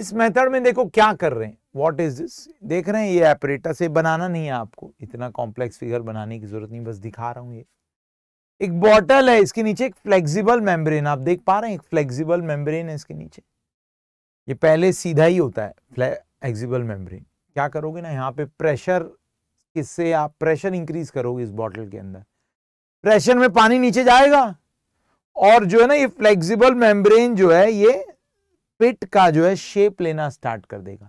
इस मेथड में देखो क्या कर रहे हैं व्हाट इज दिस देख रहे हैं ये एपरेटा से बनाना नहीं है आपको इतना कॉम्प्लेक्स फिगर बनाने की जरूरत नहीं बस दिखा रहा हूं ये एक बॉटल है इसके नीचे एक फ्लेक्सिबल मेम्ब्रेन आप देख पा रहे हैं एक फ्लेक्सिबल मेम्ब्रेन है इसके नीचे ये पहले सीधा ही होता है फ्लेक्सिबल मेम्ब्रेन क्या करोगे ना यहाँ पे प्रेशर किससे आप प्रेशर इंक्रीज करोगे इस बॉटल के अंदर प्रेशर में पानी नीचे जाएगा और जो है ना ये फ्लेक्सिबल मेम्ब्रेन जो है ये पिट का जो है शेप लेना स्टार्ट कर देगा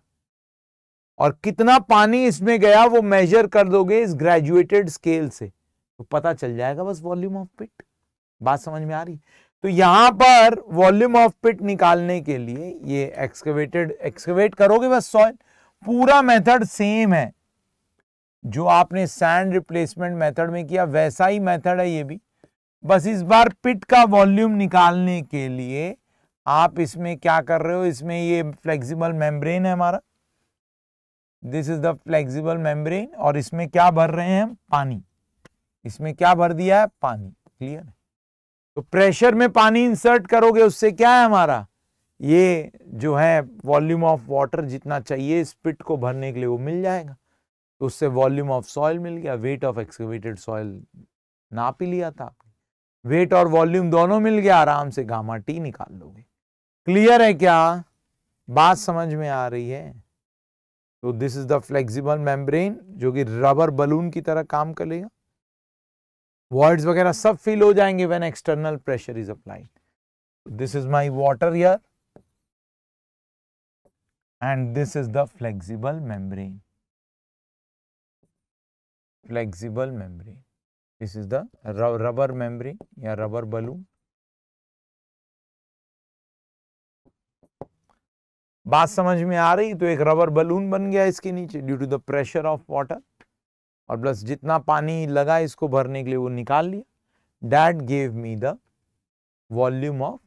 और कितना पानी इसमें गया वो मेजर कर दोगे इस ग्रेजुएटेड स्केल से तो पता चल जाएगा बस वॉल्यूम ऑफ पिट बात समझ में आ रही तो यहां पर वॉल्यूम ऑफ पिट निकालने के लिए ये एक्सकवेटेड एक्सकवेट करोगे बस सॉइल पूरा मेथड सेम है जो आपने सैंड रिप्लेसमेंट मेथड में किया वैसा ही मेथड है ये भी बस इस बार पिट का वॉल्यूम निकालने के लिए आप इसमें क्या कर रहे हो इसमें ये फ्लेक्सिबल मेम्ब्रेन है हमारा this is the flexible membrane और इसमें क्या भर रहे हैं हम पानी इसमें क्या भर दिया है पानी क्लियर है तो प्रेशर में पानी इंसर्ट करोगे उससे क्या है हमारा ये जो है वॉल्यूम ऑफ वाटर जितना चाहिए स्पिट को भरने के लिए वो मिल जाएगा तो उससे वॉल्यूम ऑफ सॉइल मिल गया वेट ऑफ एक्सकेवेटेड सॉइल नाप ही लिया था आपने वेट और वॉल्यूम दोनों मिल गया आराम से गामा टी निकाल लोगे क्लियर है क्या बात समझ में आ रही है तो this is the flexible membrane जो कि रबर बलून की तरह काम करेगा वर्ड्स वगैरह सब फील हो जाएंगे when external pressure is applied this is my water here and this is the flexible membrane flexible membrane this is the rubber membrane या रबर बलून बात समझ में आ रही तो एक रबर बलून बन गया इसके नीचे due to the pressure of water और प्लस जितना पानी लगा इसको भरने के लिए वो निकाल लिया that gave me the volume of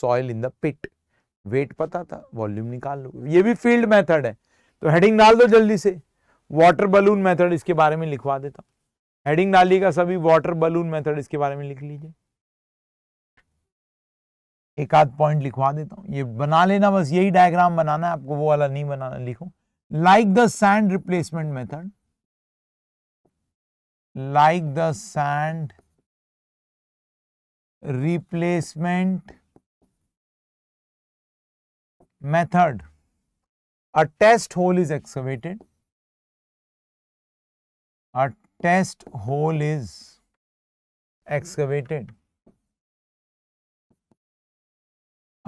soil in the pit weight पता था वॉल्यूम निकाल लो ये भी फील्ड मेथड है तो हेडिंग डाल दो जल्दी से वाटर बलून मेथड इसके बारे में लिखवा देता हूँ हेडिंग डालिएगा सभी वाटर बलून मेथड इसके बारे में लिख लीजिए एक आध पॉइंट लिखवा देता हूँ ये बना लेना बस यही डायग्राम बनाना है आपको वो वाला नहीं बनाना लिखो like the sand replacement method like the sand replacement method a test hole is excavated a test hole is excavated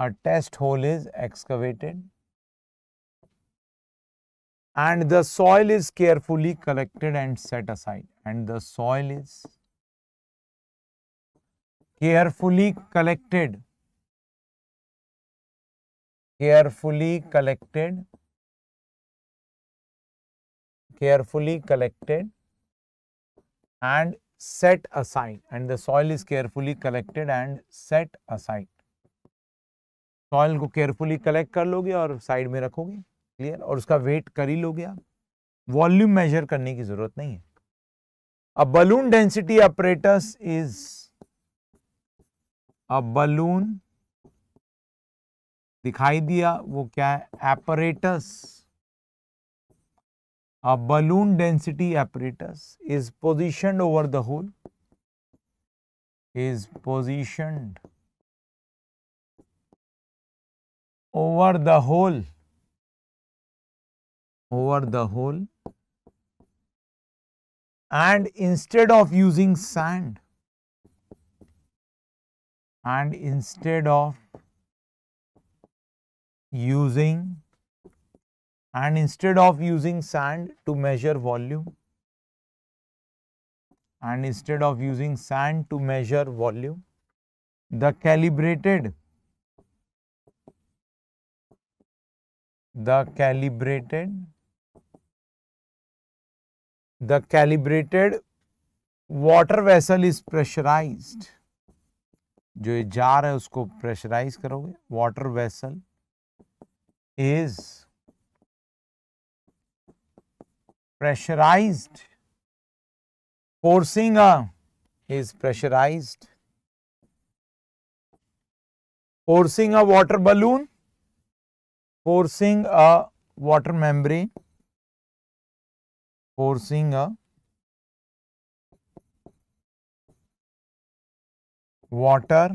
a test hole is excavated and the soil is carefully collected and set aside and the soil is carefully collected carefully collected carefully collected and set aside and the soil is carefully collected and set aside soil को carefully collect कर लोगे और side में रखोगे clear और उसका wait कर ही लोगे आप वॉल्यूम मेजर करने की जरूरत नहीं है अब balloon density apparatus is a balloon दिखाई दिया वो क्या है apparatus a balloon density apparatus is position over the hole is positioned over the whole over the whole and instead of using sand and instead of using and instead of using sand to measure volume and instead of using sand to measure volume the calibrated the calibrated the calibrated water vessel is pressurized जो ये jar है उसको pressurise करोगे water vessel is pressurise forcing is pressurise forcing a water balloon forcing a water membrane forcing a water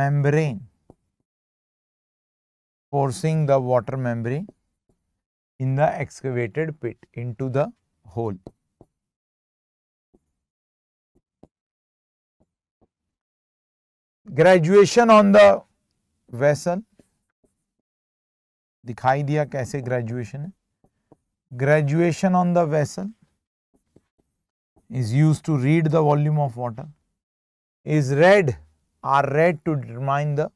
membrane forcing the water membrane in the excavated pit into the hole. Graduation on the vessel दिखाई दिया कैसे graduation है graduation on the vessel is use to read the volume of water is read are read to determine the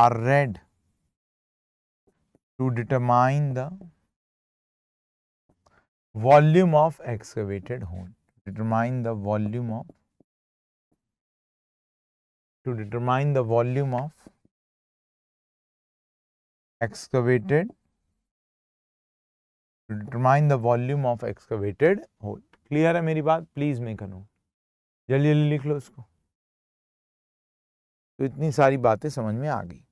are read to determine the volume of excavated hole determine the volume of to determine the volume of excavated to determine the volume of excavated hole. Clear है मेरी बात please make a note. जल्दी जल्दी लिख लो इसको तो इतनी सारी बातें समझ में आ गई